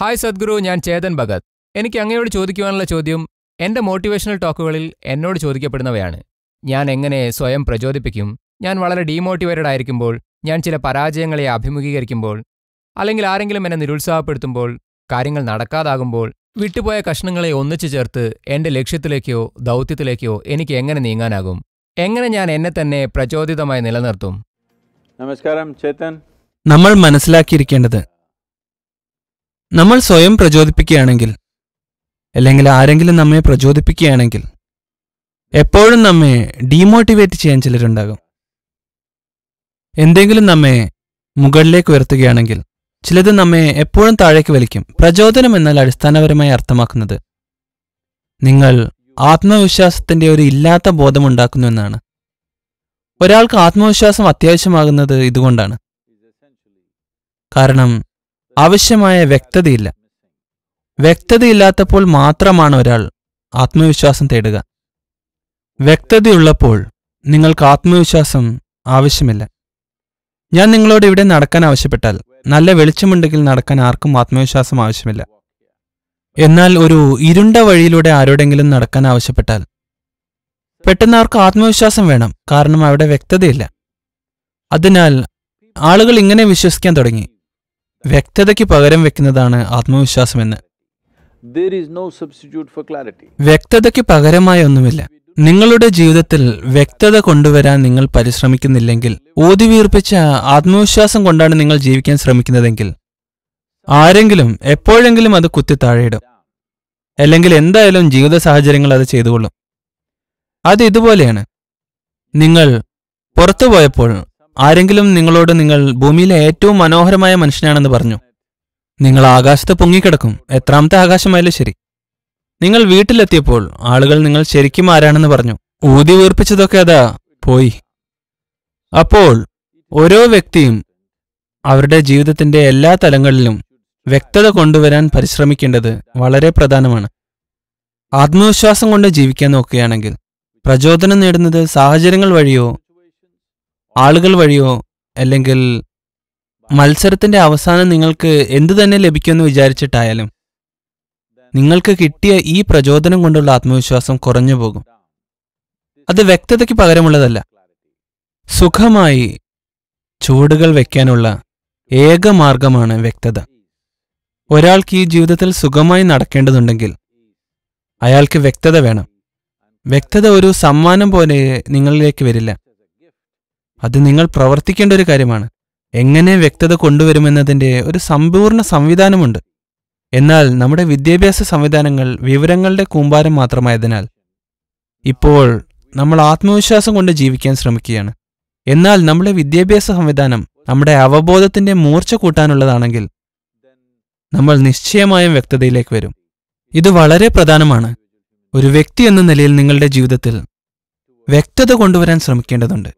hi Sadhguru ഞാൻ ചേതൻ ഭഗത് എനിക്ക് അങ്ങയോട് ചോദിക്കുവാനുള്ള ചോദ്യം എൻ്റെ മോട്ടിവേഷണൽ ടോക്കുകളിൽ എന്നോട് ചോദിക്കപ്പെടുന്നവയാണ് ഞാൻ എങ്ങനെ സ്വയം പ്രചോദിപ്പിക്കും ഞാൻ വളരെ ഡീമോട്ടിവേറ്റഡ് ആയിരിക്കുമ്പോൾ ഞാൻ ചില പരാജയങ്ങളെ അഭിമുഖീകരിക്കുമ്പോൾ അല്ലെങ്കിൽ ആരെങ്കിലും എന്നെ നിരുത്സാഹപ്പെടുത്തുമ്പോൾ കാര്യങ്ങൾ നടക്കാതാകുമ്പോൾ വിട്ടുപോയ കഷ്ണങ്ങളെ ഒന്നിച്ചു ചേർത്ത് എൻ്റെ ലക്ഷ്യത്തിലേക്കോ ദൗത്യത്തിലേക്കോ എനിക്ക് എങ്ങനെ നീങ്ങാനാകും എങ്ങനെ ഞാൻ എന്നെ തന്നെ പ്രചോദിതമായി നിലനിർത്തും നമസ്കാരം ചേതൻ നമ്മൾ മനസ്സിലാക്കിയിരിക്കേണ്ടത് നമ്മൾ സ്വയം പ്രചോദിപ്പിക്കുകയാണെങ്കിൽ അല്ലെങ്കിൽ ആരെങ്കിലും നമ്മെ പ്രചോദിപ്പിക്കുകയാണെങ്കിൽ എപ്പോഴും നമ്മെ ഡീമോട്ടിവേറ്റ് ചെയ്യാൻ ചിലരുണ്ടാകും എന്തെങ്കിലും നമ്മെ മുകളിലേക്ക് ഉയർത്തുകയാണെങ്കിൽ ചിലത് നമ്മെ എപ്പോഴും താഴേക്ക് വലിക്കും പ്രചോദനം എന്നാൽ അടിസ്ഥാനപരമായി അർത്ഥമാക്കുന്നത് നിങ്ങൾ ആത്മവിശ്വാസത്തിന്റെ ഒരു ഇല്ലാത്ത ബോധമുണ്ടാക്കുന്നു എന്നാണ് ഒരാൾക്ക് ആത്മവിശ്വാസം അത്യാവശ്യമാകുന്നത് ഇതുകൊണ്ടാണ് കാരണം ആവശ്യമായ വ്യക്തതയില്ല വ്യക്തതയില്ലാത്തപ്പോൾ മാത്രമാണ് ഒരാൾ ആത്മവിശ്വാസം തേടുക വ്യക്തതയുള്ളപ്പോൾ നിങ്ങൾക്ക് ആത്മവിശ്വാസം ആവശ്യമില്ല ഞാൻ നിങ്ങളോട് ഇവിടെ നടക്കാൻ ആവശ്യപ്പെട്ടാൽ നല്ല വെളിച്ചമുണ്ടെങ്കിൽ നടക്കാൻ ആർക്കും ആത്മവിശ്വാസം ആവശ്യമില്ല എന്നാൽ ഒരു ഇരുണ്ട വഴിയിലൂടെ ആരോടെങ്കിലും നടക്കാൻ ആവശ്യപ്പെട്ടാൽ പെട്ടെന്ന് അവർക്ക് ആത്മവിശ്വാസം വേണം കാരണം അവിടെ വ്യക്തതയില്ല അതിനാൽ ആളുകൾ ഇങ്ങനെ വിശ്വസിക്കാൻ തുടങ്ങി വ്യക്തതയ്ക്ക് പകരം വെക്കുന്നതാണ് ആത്മവിശ്വാസമെന്ന് വ്യക്തതയ്ക്ക് പകരമായ ഒന്നുമില്ല നിങ്ങളുടെ ജീവിതത്തിൽ വ്യക്തത കൊണ്ടുവരാൻ നിങ്ങൾ പരിശ്രമിക്കുന്നില്ലെങ്കിൽ ഊതിവീർപ്പിച്ച ആത്മവിശ്വാസം കൊണ്ടാണ് നിങ്ങൾ ജീവിക്കാൻ ശ്രമിക്കുന്നതെങ്കിൽ ആരെങ്കിലും എപ്പോഴെങ്കിലും അത് കുത്തി താഴെയിടും അല്ലെങ്കിൽ എന്തായാലും ജീവിത സാഹചര്യങ്ങൾ അത് ചെയ്തുകൊള്ളും അത് ഇതുപോലെയാണ് നിങ്ങൾ പുറത്തു പോയപ്പോൾ ആരെങ്കിലും നിങ്ങളോട് നിങ്ങൾ ഭൂമിയിലെ ഏറ്റവും മനോഹരമായ മനുഷ്യനാണെന്ന് പറഞ്ഞു നിങ്ങൾ ആകാശത്ത് പൊങ്ങിക്കിടക്കും എത്രാമത്തെ ആകാശമായാലും ശരി നിങ്ങൾ വീട്ടിലെത്തിയപ്പോൾ ആളുകൾ നിങ്ങൾ ശരിക്കും ആരാണെന്ന് പറഞ്ഞു ഊതി വീർപ്പിച്ചതൊക്കെ അതാ പോയി അപ്പോൾ ഓരോ വ്യക്തിയും അവരുടെ ജീവിതത്തിന്റെ എല്ലാ തലങ്ങളിലും വ്യക്തത കൊണ്ടുവരാൻ പരിശ്രമിക്കേണ്ടത് വളരെ പ്രധാനമാണ് ആത്മവിശ്വാസം കൊണ്ട് ജീവിക്കാൻ നോക്കുകയാണെങ്കിൽ പ്രചോദനം നേടുന്നത് സാഹചര്യങ്ങൾ വഴിയോ ആളുകൾ വഴിയോ അല്ലെങ്കിൽ മത്സരത്തിന്റെ അവസാനം നിങ്ങൾക്ക് എന്തു തന്നെ ലഭിക്കുമെന്ന് വിചാരിച്ചിട്ടായാലും നിങ്ങൾക്ക് കിട്ടിയ ഈ പ്രചോദനം കൊണ്ടുള്ള ആത്മവിശ്വാസം കുറഞ്ഞു പോകും അത് വ്യക്തതയ്ക്ക് പകരമുള്ളതല്ല സുഖമായി ചുവടുകൾ വയ്ക്കാനുള്ള ഏക മാർഗമാണ് വ്യക്തത ഒരാൾക്ക് ഈ ജീവിതത്തിൽ സുഖമായി നടക്കേണ്ടതുണ്ടെങ്കിൽ അയാൾക്ക് വ്യക്തത വേണം വ്യക്തത ഒരു സമ്മാനം പോലെ നിങ്ങളിലേക്ക് വരില്ല അത് നിങ്ങൾ പ്രവർത്തിക്കേണ്ട ഒരു കാര്യമാണ് എങ്ങനെ വ്യക്തത കൊണ്ടുവരുമെന്നതിൻ്റെ ഒരു സമ്പൂർണ്ണ സംവിധാനമുണ്ട് എന്നാൽ നമ്മുടെ വിദ്യാഭ്യാസ സംവിധാനങ്ങൾ വിവരങ്ങളുടെ കൂമ്പാരം മാത്രമായതിനാൽ ഇപ്പോൾ നമ്മൾ ആത്മവിശ്വാസം കൊണ്ട് ജീവിക്കാൻ ശ്രമിക്കുകയാണ് എന്നാൽ നമ്മുടെ വിദ്യാഭ്യാസ സംവിധാനം നമ്മുടെ അവബോധത്തിന്റെ മൂർച്ച കൂട്ടാനുള്ളതാണെങ്കിൽ നമ്മൾ നിശ്ചയമായും വ്യക്തതയിലേക്ക് വരും ഇത് വളരെ പ്രധാനമാണ് ഒരു വ്യക്തി എന്ന നിലയിൽ നിങ്ങളുടെ ജീവിതത്തിൽ വ്യക്തത കൊണ്ടുവരാൻ ശ്രമിക്കേണ്ടതുണ്ട്